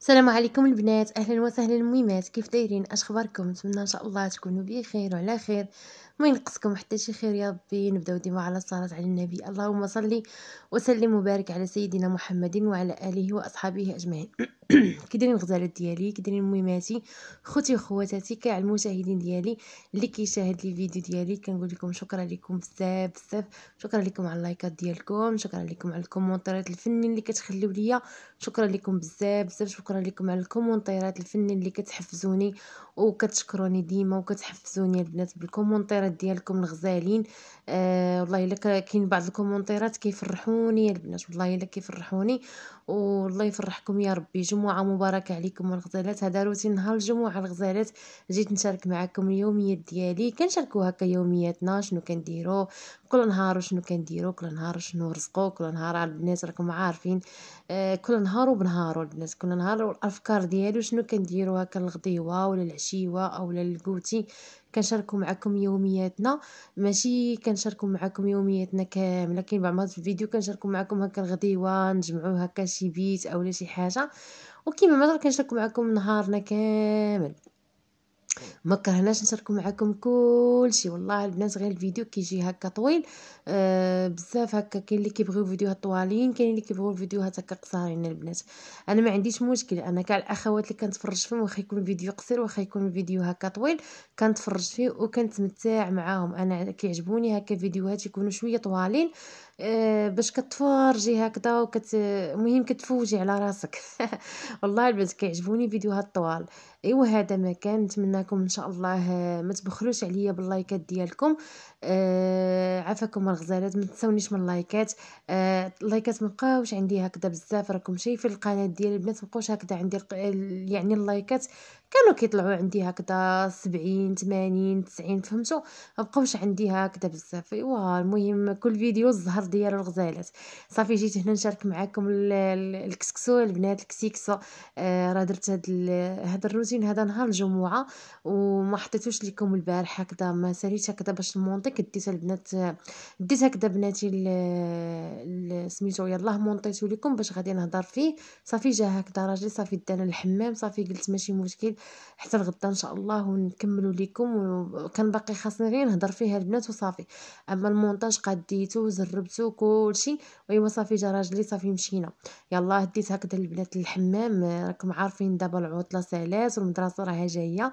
السلام عليكم البنات اهلا وسهلا الميمات كيف دايرين اش خباركم نتمنى ان شاء الله تكونوا بخير وعلى خير ما ينقصكم حتى شي خير يا ربي نبداو ديما على الصلاه على النبي اللهم صلي وسلم وبارك على سيدنا محمد وعلى اله واصحابه اجمعين كي دايرين الغزالات ديالي كي دايرين ميماتي خوتي وخواتاتي كاع المشاهدين ديالي اللي كيشاهد لي فيديو ديالي كنقول لكم شكرا لكم بزاف بزاف شكرا لكم على اللايكات ديالكم شكرا لكم على الكومونتيرات الفنين اللي كتخليو ليا شكرا لكم بزاف بزاف شكرا لكم على الكومونتيرات الفنين اللي كتحفزوني وكتشكروني ديما وكتحفزوني البنات بالكومونتيرات ديالكم الغزالين آه والله الا كاين بعض الكومونتيرات كيفرحوني البنات والله الا كيفرحوني والله يفرحكم يا ربي جم الجمعه مبارك عليكم الغزالات هذا روتين نهار الجمعه الغزالات جيت نشارك معكم اليوميات ديالي كنشاركو هكا يومياتنا شنو كنديرو كل نهار شنو كنديرو كل نهار شنو رزقو كل نهار على البنات راكم عارفين آه كل نهار وبنهار البنات كل نهار الافكار ديالو شنو كنديرو هكا الغديوه ولا العشيوه اولا الكوتي كنشاركوا معكم يومياتنا ماشي كنشاركوا معكم يومياتنا كامله لكن بعض المرات في الفيديو كنشاركوا معكم هكا الغديوه نجمعوا هكا شي بيت اولا شي حاجه وكيما ما كنشاركو معكم نهارنا كامل ما كرهناش نشاركو معكم كلشي والله البنات غير الفيديو كيجي هكا طويل آه بزاف هكا كاين اللي كيبغيو فيديوهات طوالين كاين اللي كيبغيو فيديوهات هكا قصارين البنات انا ما عنديش مشكل انا كاع الاخوات اللي كنتفرج فيهم واخا يكون الفيديو قصير واخا يكون الفيديو هكا طويل كنتفرج فيه وكنتمتع معاهم انا كيعجبوني هكا فيديوهات يكونوا شويه طوالين آه، باش كتفرجي هكذا وكت المهم كتفوجي على راسك والله البنات كيعجبوني فيديوهات الطوال ايوا هذا ما كان نتمنىكم ان شاء الله آه، ما تبخلوش عليا باللايكات ديالكم آه عافاكم الغزالات ما تنساونيش من اللايكات آه اللايكات ما بقاوش عندي هكذا بزاف راكم شايفين القناه ديالي البنات ما بقاوش هكذا عندي يعني اللايكات كانوا كيطلعوا عندي هكذا سبعين تمانين تسعين فهمتوا مبقاوش عندي هكذا بزاف ايوا المهم كل فيديو الزهر ديالو الغزالات صافي جيت هنا نشارك معكم الكسكسو البنات الكسيكسه آه راه درت هاد هاد الروتين هذا نهار الجمعه وما حطيتوش لكم البارح هكذا ما ساليت هكذا باش المونطي كديت البنات ديت هكذا بناتي سميتو يلاه مونطيتو لكم باش غادي نهضر فيه صافي جا هكذا راجلي صافي دانا الحمام صافي قلت ماشي مشكل حتى الغدا ان شاء الله ونكملوا لكم وكان باقي خاصني غير نهضر فيها البنات وصافي اما المونتاج قديتو وزربتو كلشي ايوا صافي جا راجلي صافي مشينا يلا هديت هكذا البنات للحمام راكم عارفين دابا العطله سالات والمدرسه راها جايه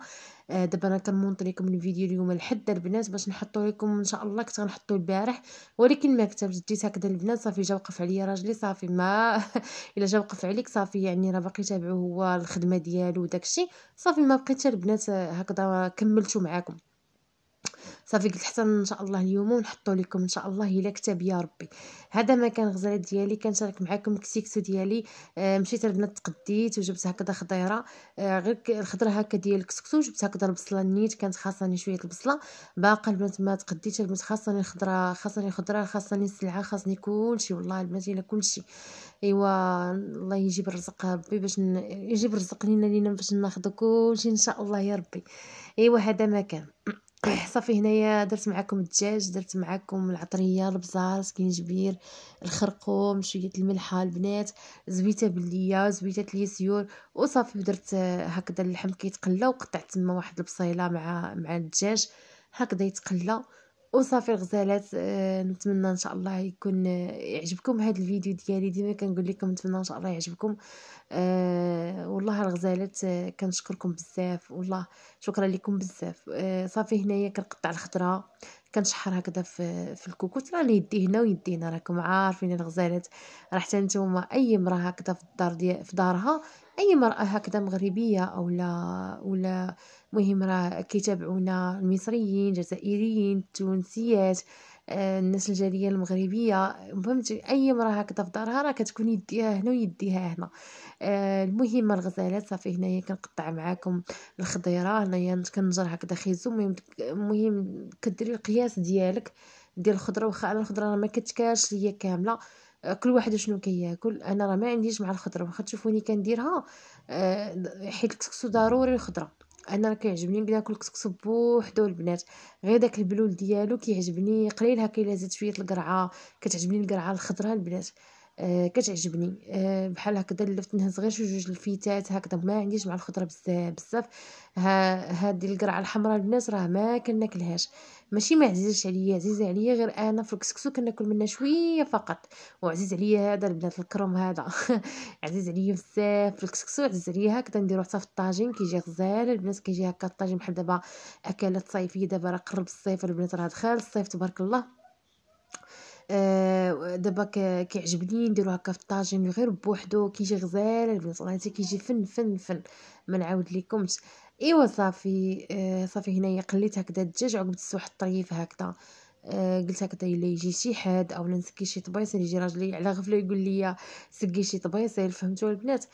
آه، دابا انا كنمونط لكم الفيديو اليوم الحد البنات باش نحطو لكم ان شاء الله كنت غنحطو البارح ولكن ما كتبت جيت هكذا البنات صافي جا وقف عليا راجلي صافي ما الا جا وقف عليك صافي يعني راه باقي تابعو هو الخدمه ديالو وداكشي صافي ما بقيتش البنات آه، هكذا كملتو معاكم صافي قلت حتى ان شاء الله اليوم ونحطو لكم ان شاء الله الا كتاب يا ربي هذا ما كان غزالات ديالي كنشارك معكم الكسيكسو ديالي آه مشيت البنات تقديت وجبت هكذا خضيره آه غير الخضره هكا ديال الكسكسو جبت هكذا البصله نيت كانت خاصني شويه البصله باقا البنات ما تقديتش البنات خاصني الخضره خاصني الخضره خاصني السلعه خاصني كلشي والله البنات الا كلشي ايوا الله يجيب الرزق ربي باش ن... يجيب الرزق لينا لينا باش ناخذ كلشي ان شاء الله يا ربي ايوا هذا ما كان صافي هنايا درت معكم الدجاج درت معكم العطريه البزار سكينجبير الخرقوم شويه الملحه البنات زبيته بالليه زبيته اليسيور وصافي درت آه، هكذا اللحم كيتقلى وقطعت تما واحد البصيله مع مع الدجاج هكذا يتقلى وصافي الغزالات آه، نتمنى ان شاء الله يكون آه، يعجبكم هذا الفيديو ديالي ديما كنقول لكم نتمنى ان شاء الله يعجبكم أه والله الغزالات آه، كنشكركم بزاف والله شكرا لكم بزاف أه صافي هنايا كنقطع الخضره كنشحر هكذا في, في الكوكوت راه يدي هنا ويدي هنا راكم عارفين الغزالات راه حتى نتوما اي مراه هكذا في الدار ديال في دارها أي مرأة هكذا مغربية أو لا ولا مهم راه كيتابعونا المصريين الجزائريين التونسيات آه، الناس الجاليه المغربيه فهمتي اي مراه هكذا في دارها راه كتكون يديها هنا ويديها هنا آه، المهم الغزالات صافي هنايا كنقطع معاكم الخضيره هنايا كنجر هكذا خيزو المهم المهم كديري القياس ديالك ديال الخضره واخا انا الخضره ما كتكاش ليا كامله آه، كل واحد شنو كياكل انا راه ما عنديش مع الخضره واخا تشوفوني كنديرها آه، حيت الكسكسو ضروري الخضره انا راه كيعجبني ناكل الكسكسو بوحدو البنات غير داك البلول ديالو كيعجبني قليل هكا الا زدت شويه القرعه كتعجبني القرعه الخضره البنات آه، كتعجبني آه، بحال هكذا لفت منها صغير شي جوج الفيتات هكذا ما عنديش مع الخضره بزاف بزاف هذه القرعه الحمراء البنات راه ما كناكلهاش ماشي ما عزيزش عليا عزيزه عليا غير انا في الكسكسو كناكل منها شويه فقط وعزيز عليا هذا البنات الكروم هذا عزيز عليا بزاف في الكسكسو عزيز عليا هكذا نديرو حتى في الطاجين كيجي غزال البنات كيجي هكا الطاجين بحال دابا اكلات صيفيه دابا راه قرب الصيف البنات راه دخل الصيف تبارك الله آه، دابا كيعجبني نديرو هكا في الطاجين غير بوحدو كيجي غزال البنات رانتي كيجي فن فن فن ما نعاود لكمش ايوا صافي آه، صافي هنايا قليت هكذا الدجاج عقبت واحد الطريف هكذا آه، قلت هكذا الا يجي شي حد اولا نسكي شي طبيصيل يجي راجلي على غفله يقول لي سكي شي طبيصيل فهمتوا البنات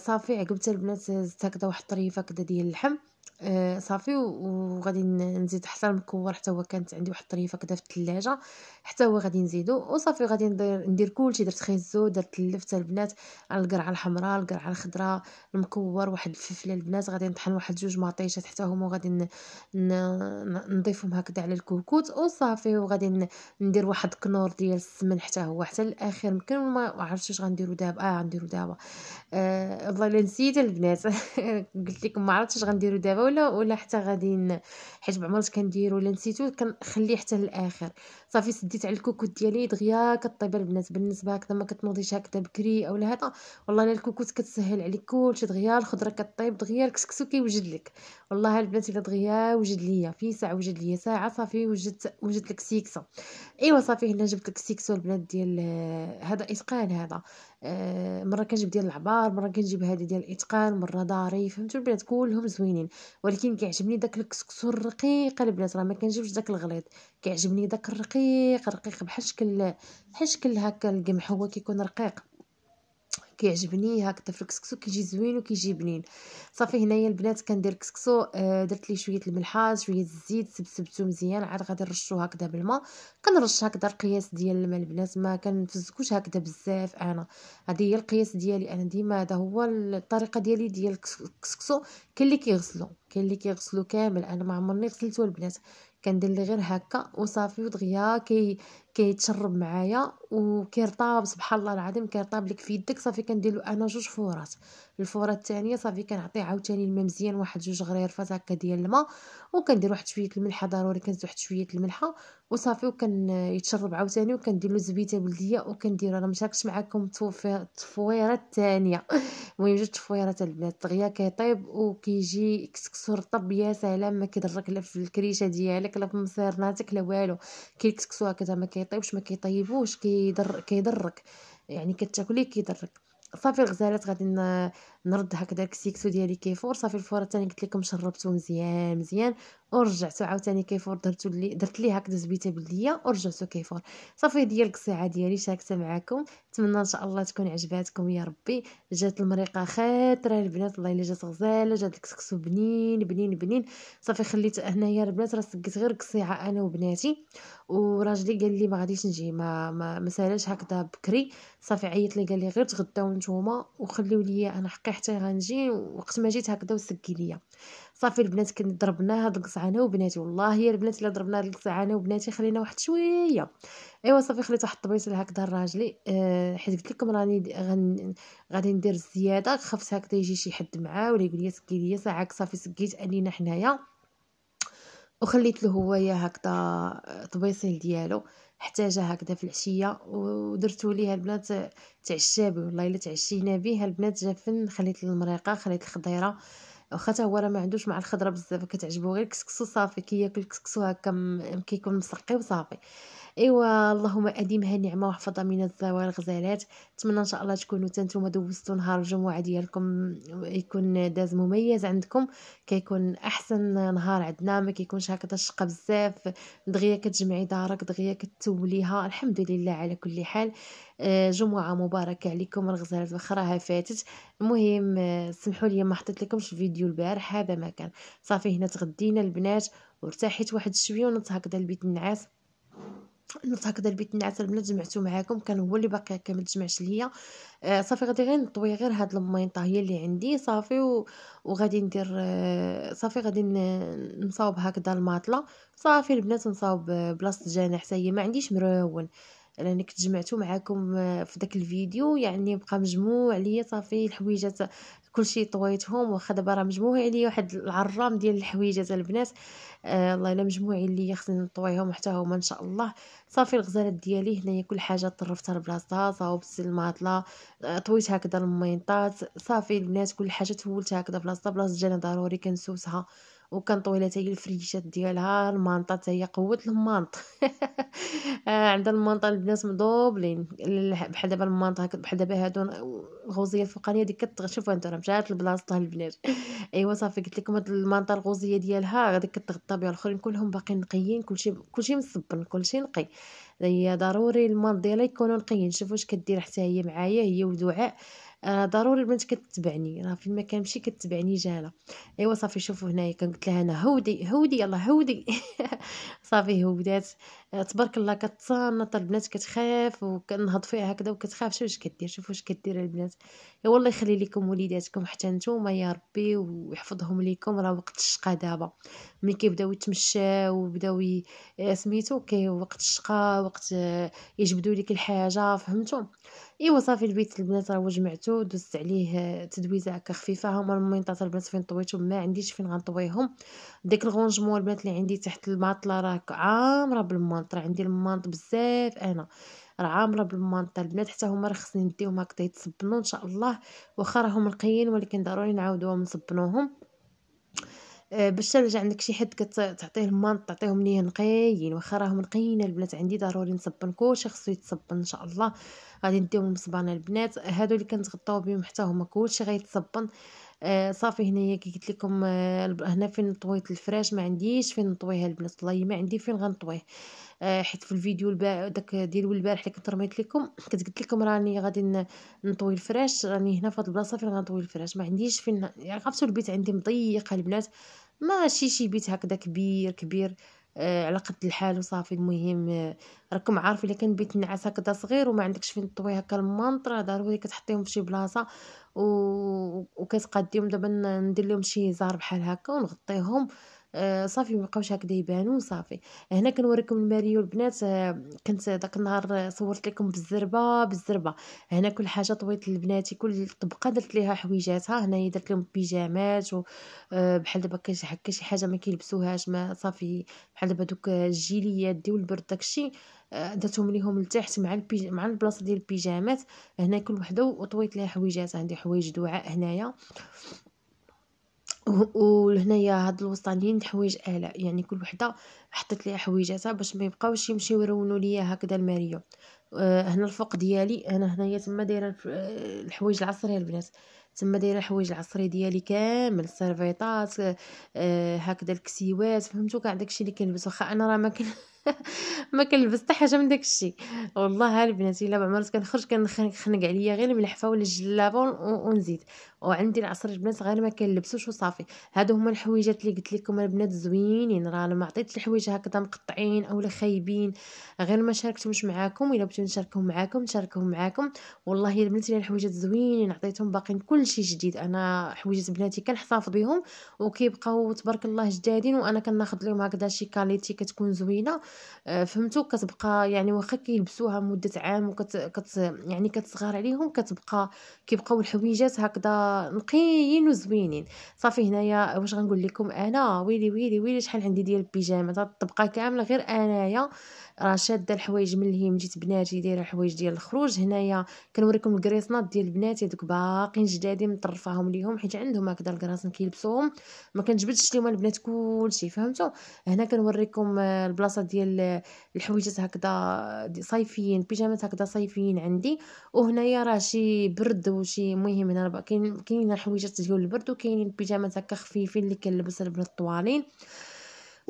صافي عقبت البنات زدت هكذا واحد الطريف هكذا ديال اللحم آه، صافي وغادي نزيد حتى المكور حتى هو كانت عندي واحد الطريفه كدا في الثلاجه حتى هو غادي نزيدو وصافي غادي ندير ندير كلشي درت خيزو درت اللفته البنات على القرعه الحمراء القرعه الخضراء المكور واحد الفلفله البنات غادي نطحن واحد جوج مطيشات حتى هما وغادي نضيفهم هكذا على الكوكوت وصافي وغادي ندير واحد كنور ديال السمن حتى هو حتى الاخير يمكن ما عرفتش اش غنديرو دابا اه غنديرو دابا آه، والله آه الا نسيت البنات قلت لكم ما عرفتش اش غنديرو دابا ولا ولا حتى غادي حيت بعمرت كنديرو ولا نسيتو كنخليه حتى للاخر صافي سديت على الكوكوت ديالي دغيا كطيب البنات بالنسبه هكذا ما كتنوضيش هكذا بكري اولا هذا والله الا الكوكوت كتسهل عليك كلشي دغيا الخضره كطيب دغيا الكسكسو كيوجد لك والله البنات الا دغيا وجد ليا في ساعه وجد ليا ساعه صافي وجدت وجدت لك سيكسه ايوا صافي هنا جبت لك سيكسو البنات ديال هذا اتقان هذا آه، مره كنجيب ديال العبار مره كنجيب هذه ديال الاتقان مره داري فهمتوا البنات كلهم زوينين ولكن كيعجبني داك الكسكسو الرقيق البنات راه ما كنجيبش داك الغليظ كيعجبني داك الرقيق رقيق بحال شكل بحال شكل هكا القمح هو كيكون رقيق كيعجبني هاك في الكسكسو كيجي زوين وكيجي بنين صافي هنايا البنات كندير كسكسو آه، درت ليه شويه الملحه شويه الزيت سبسبتو مزيان عاد غادي نرشو هكذا بالماء كنرش هكذا القياس ديال الماء البنات ما كنفزكوش هكذا بزاف انا هذه هي القياس ديالي انا ديما هذا هو الطريقه ديالي ديال الكسكسو كاين اللي كيغسلو كاين اللي كيغسلو كامل انا ما عمرني غسلته البنات كندير لي غير هكا وصافي ودغيا كي كيتشرب معايا وكيرطاب سبحان الله العظيم كيرطاب لك في يدك صافي كندير له انا جوج فورات الفوره الثانيه صافي كنعطي عاوتاني الماء مزيان واحد جوج غريرفات هكا ديال الماء وكندير واحد شويه الملحه ضروري كنزيد واحد شويه الملحه وصافي وكنيتشرب عاوتاني وكندير له زبيده بلديه وكندير انا مشاركتش معكم التفويره الثانيه المهم جوج تفويرات البنات دغيا كيطيب وكيجي كسكسو رطب يا سلام ما كيضرك لا في الكريشه ديالك لا في مصيرناتك لا والو كيكسكسوها كذا ما كي كيطيبش ما كيطيبوش كيضر كيضرك يعني كتاكليه كيضرك صافي الغزالات غادي نرد هكذا السيكسو ديالي كيفور صافي الفوره الثانيه قلت لكم شربته مزيان مزيان ورجعته عاوتاني كيفور درتو لي درت ليه هكذا زبيته بلديه ورجعته كيفور صافي ديال القصيعه ديالي شاركتها معكم نتمنى ان شاء الله تكون عجباتكم يا ربي جات المريقه خاطره البنات الله الا جات غزاله جات الكسكسو بنين بنين بنين صافي خليت هنايا البنات راه سقيت غير قصيعه انا وبناتي وراجلي قال لي ما غاديش نجي ما ما, ما هكذا بكري صافي عيط لي قال لي غير تغداو نتوما وخليو لي انا حقي حتى غنجي وقت ما جيت هكذا وسقي ليا صافي البنات ضربنا هاد القصعه انا وبناتي والله يا البنات الا ضربنا هاد القصعه انا وبناتي خلينا واحد شويه ايوا صافي خليت واحد الطبيصل هكذا لراجلي أه حيت قلت لكم راني غن غادي ندير الزياده خفت هكذا يجي شي حد معاه ولا يقول لي سقي ليا ساعه صافي سقيت انينا حنايا وخليت له هويا هكذا الطبيصيل ديالو احتاجها هكذا في العشيه ودرتو ليه البنات تعشى به والله الا تعشينا به البنات جافن خليت المريقه خليت الخضيره واخا حتى هو راه ما عندوش مع الخضره بزاف كتعجبو غير كسكسو صافي كياكل كسكسو هكا كيكون مسقي وصافي ايوا اللهم اديمها نعمه واحفظها من الزوال الغزالات نتمنى ان شاء الله تكونوا نتوما دوزتوا نهار الجمعه ديالكم يكون داز مميز عندكم كيكون احسن نهار عندنا ما كيكونش هكذا الشقه بزاف دغيا كتجمعي دارك دغيا كتوليها الحمد لله على كل حال آه، جمعه مباركه عليكم الغزالات وخراها فاتت المهم آه، سمحوا لي ما حطيت لكمش فيديو البارح هذا ما كان صافي هنا تغدينا البنات وارتاحيت واحد شويه ونط هكذا البيت النعاس نوض هكذا البيت نعس البنات جمعته معاكم كان هو اللي باقي هكا ما تجمعش ليا آه صافي غادي غير نطوي غير هاد المينطه هي اللي عندي صافي و... وغادي ندير آه صافي غادي نصاوب هكذا الماطله صافي البنات نصاوب آه، بلاصه الجناح حتى هي ما عنديش مرون لانك تجمعتو معاكم آه، في داك الفيديو يعني بقى مجموع ليا صافي الحويجات كلشي طويتهم واخا دابا راه مجموع عليا واحد العرام ديال الحويجات البنات آه الله الا مجموعين ليا خصني نطويهم حتى هما ان شاء الله صافي الغزالات ديالي هنايا كل حاجه طرفتها لبلاصتها صاوبت الماطله آه، طويت هكذا المينطات صافي البنات كل حاجه تولت هكذا بلاصتها بلاصه جانا ضروري كنسوسها وكان طويله هي الفريشات ديالها المانطا حتى هي قوت المانط آه، عندها المانطا البنات مضوبلين بحال دابا المانطا بحال دابا هادو الغوزيه الفوقانيه ديك كتشوفوا هانتو راه مشات لبلاصتها البنات ايوا صافي قلت لكم هاد المانطا الغوزيه ديالها غادي كتغطى بها الاخرين كلهم باقيين نقيين كلشي كلشي مصبن كلشي نقي هي ضروري المانط ديالها يكونوا نقيين شوفوا واش كدير حتى هي معايا هي ودعاء آه ضروري البنت كتبعني راه فين ما كنمشي كتبعني جاله ايوا صافي شوفوا هنايا كنت لها انا هودي هودي يلا هودي صافي هودات تبارك الله كتصنط البنات كتخاف وكنهض فيها هكذا شوف واش كدير شوف واش كدير البنات يا والله يخلي لكم وليداتكم حتى نتوما يا ربي ويحفظهم لكم راه وقت الشقا دابا ملي كيبداو يتمشاو وبداو آه، سميتو كي وقت الشقا وقت آه، يجبدوا لك الحاجه فهمتوا ايوا صافي البيت البنات راه جمعتو دوزت عليه آه، تدويزه هكا خفيفه هما المنطات البنات فين طويتهم ما عنديش فين غنطويهم ديك الغونجمون البنات اللي عندي تحت الماطله راه عامره بالمون المانط راه عندي المانط بزاف انا راه عامره بالمانط البنات حتى هما راه خصني نديهم هكا يتصبنوا ان شاء الله واخا راهم نقيين ولكن ضروري نعاودوهم نصبنوهم آه، باش ترجع عندك شي حد كتعطيه المانط تعطيهم ليه نقيين واخا راهم نقيين البنات عندي ضروري نصبن كلشي خصو يتصبن ان شاء الله غادي نديهم المصبانة البنات هادو اللي كنتغطاو بهم حتى هما كلشي غيتصبن آه صافي هنايا كي قلت لكم آه هنا فين طويت الفراش ما عنديش فين نطويها البنات والله ما عندي فين غنطويه آه، حيت في الفيديو داك ديال البارح اللي كنت رميت لكم كنت قلت لكم راني غادي نطوي الفراش راني هنا في هاد البلاصه فين غنطوي الفراش ما عنديش فين يعني عرفتوا البيت عندي مضيق البنات ماشي شي بيت هكذا كبير كبير آه على قد الحال وصافي المهم آه راكم عارفين الا كان بيت نعاس هكذا صغير وما عندكش فين تطوي هكا المنطره ضروري كتحطيهم في شي بلاصه و... وكتقاديهم دابا ندير لهم شي زهر بحال هكا ونغطيهم آه، صافي ما بقاوش هكذا يبانون صافي هنا كنوريكم الماريو البنات آه، كنت داك النهار صورت لكم بالزربه بالزربه هنا كل حاجه طويت لبناتي كل طبقه درت ليها حويجاتها هنايا درت لهم بيجامات وبحال آه، دابا بحال دابا هكا شي حاجه ما كيلبسوهاش ما صافي بحال دابا دوك الجيليات ديال البرد داكشي درتهم ليهم لتحت مع البيج... مع البلاصه ديال البيجامات هنا كل وحده وطويت ليها حويجاتها عندي حوايج دعاء هنايا ولهنايا هاد الوسطانيين حوايج الاء يعني كل وحده حطيت ليها حويجاتها باش ما يبقاوش يمشيو يرونوا ليا هكذا الماريو آه، هنا الفوق ديالي انا هنايا تما دايره آه، الحوايج العصريه البنات تما دايره الحوايج العصري ديالي كامل السيرفيطات آه، هكذا الكسيوات فهمتوا كاع داكشي اللي كنلبس واخا انا راه ما كن ما كنلبس حتى حاجه من داك الشيء والله البنات الا بعمرت كنخرج كنخنق عليا غير الملحفه ولا الجلابه ونزيد وعندي العصر البنات غير ما كنلبسوش وصافي هادو هما الحويجات اللي قلت لكم البنات زوينين راه انا ما عطيت الحوايج هكذا مقطعين اولا خايبين غير ما شاركتهمش معاكم الا بغيتو نشاركهم معاكم نشاركهم معاكم والله البنات الا الحويجات زوينين عطيتهم باقيين كلشي جديد انا حويجات بناتي كنحتفظ بهم وكيبقاو تبارك الله جدادين وانا كناخذ لهم هكذا شي كاليتي كتكون زوينه آه، فهمتوا كتبقى يعني واخا كيلبسوها مده عام وكت كت يعني كتصغر عليهم كتبقى كيبقاو الحويجات هكذا نقيين وزوينين صافي هنايا واش غنقول لكم انا ويلي ويلي ويلي شحال عندي ديال البيجامات تبقى كامله غير انايا راه شاده الحوايج من هي جيت بناتي دايره الحوايج ديال الخروج هنايا كنوريكم الكريسنات ديال بناتي دوك باقيين جدادي مطرفاهم ليهم حيت عندهم هكذا الكراسن كيلبسوهم ما كنجبدش ليهم البنات كلشي فهمتوا هنا كنوريكم آه، البلاصه ديال آه، الحويجات هكذا دي صيفيين بيجامات هكذا صيفيين عندي وهنايا راه شي برد وشي مهم هنا كاين كاين الحويجات ديال البرد وكاينين بيجامات هكا خفيفين اللي كنلبس البنات الطوالين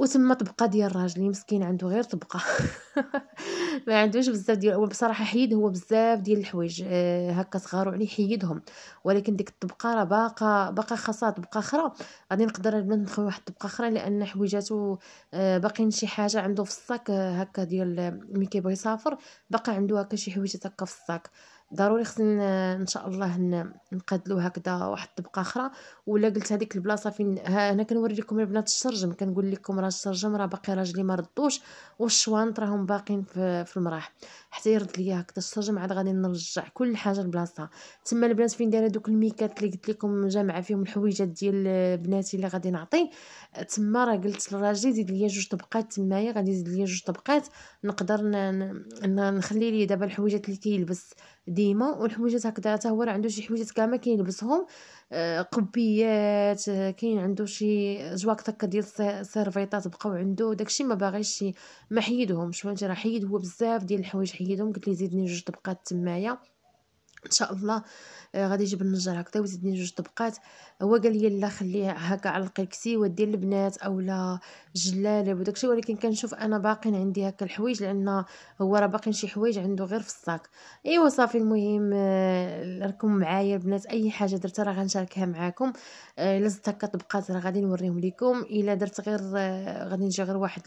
وتما طبقه ديال راجلي يعني مسكين عنده غير طبقه ما عندوش بزاف ديال وبصراحه حيد هو بزاف ديال الحوايج آه، هكا صغاروا عليه حيدهم ولكن ديك الطبقه راه باقا باقا خاصها طبقه اخرى غادي نقدر البنات نخوي واحد الطبقه اخرى لان حويجاتو آه، باقيين شي حاجه عنده في الصاك آه، هكا ديال ملي كيبغي يسافر باقا عنده هكا شي حويجات هكا في الصاك ضروري خصنا ان شاء الله نقادلو هكذا واحد الطبقه اخرى ولا قلت هذيك البلاصه فين انا كنوري لكم البنات الشرجم كنقول لكم راه الشرجم راه باقي راجلي ما ردوش والشوانط راهم باقيين في, المراح حتى يرد ليا هكذا الشرجم عاد غادي نرجع كل حاجه لبلاصتها تما البنات فين دايره دوك الميكات اللي قلت لكم جامعه فيهم الحويجات ديال بناتي اللي غادي نعطي تما راه قلت للراجل زيد ليا جوج طبقات تمايا غادي يزيد ليا جوج طبقات نقدر نخلي ليه دابا الحويجات اللي كيلبس ديما والحويجات هكذا حتى هو راه عنده شي حويجات كامل كيلبسهم آه قبيات آه، كاين عنده شي جواكت هكا ديال السيرفيطات بقاو عنده داكشي ما باغيش ما حيدهمش فهمتي راه حيد هو بزاف ديال الحوايج حيدهم قلت لي زيدني جوج طبقات تمايا ان شاء الله آه، غادي يجيب النجار هكذا ويزيدني جوج طبقات هو قال لي لا خليه هكا على القركسي ودي البنات اولا جلالب وداكشي ولكن كنشوف انا باقي عندي هكا الحوايج لان هو راه باقي شي حوايج عنده غير في الصاك ايوا صافي المهم آه، راكم معايا البنات اي حاجه درتها راه غنشاركها معاكم آه، زدت هكا طبقات راه غادي نوريهم لكم الا درت غير آه، غادي نجي غير واحد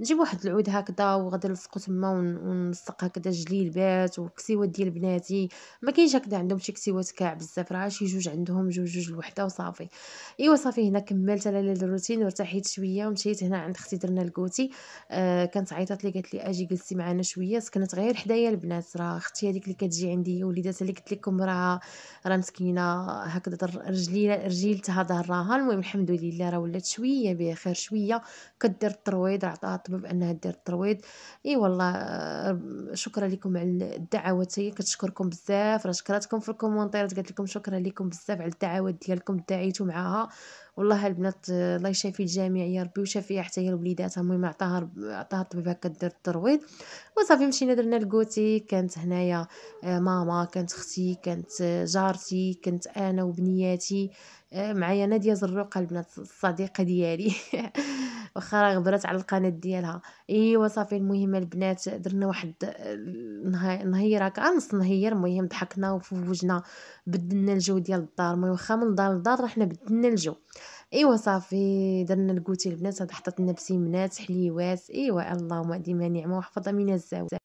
نجيب واحد العود هكذا وغادي نلصقو تما ونلصق هكذا جليلبات وكسيوات ديال بناتي ما كاينش هكذا عندهم شي كسيوات كاع بزاف راه شي جوج عندهم جوج جوج لوحده وصافي ايوا صافي هنا كملت انا الروتين وارتحيت شويه ومشيت هنا عند اختي درنا الكوتي آه كانت عيطات لي قالت لي اجي جلسي معنا شويه سكنت غير حدايا البنات راه اختي هذيك اللي كتجي عندي وليداتها اللي قلت لكم راه راه مسكينه هكذا رجلي رجيلتها ضراها المهم الحمد لله راه ولات شويه بخير شويه كدير الترويض عطاها الطبيب انها دير الترويض اي والله آه، شكرا لكم على الدعوات هي كتشكركم بزاف راه شكراتكم في الكومونتيرات قالت لكم شكرا لكم بزاف على الدعوات الشهوات ديالكم داعيتوا معاها والله البنات الله يشافي الجميع يا ربي وشافيها حتى هي وليداتها المهم عطاها عطاها الطبيب هكا دير الترويض وصافي مشينا درنا الكوتي كانت هنايا آه، ماما كانت اختي كانت آه، جارتي كانت انا وبنياتي آه، معايا ناديه زروق البنات الصديقه ديالي واخا غبرات على القناه ديالها ايوا صافي المهم البنات درنا واحد نهير هكا نص نهير المهم ضحكنا وفوجنا بدلنا الجو ديال الدار المهم واخا من دار لدار رحنا بدلنا الجو ايوا صافي درنا الكوتي البنات حطت لنا بسيمنات حليوات ايوا اللهم ديما نعمه وحفظها من الزوال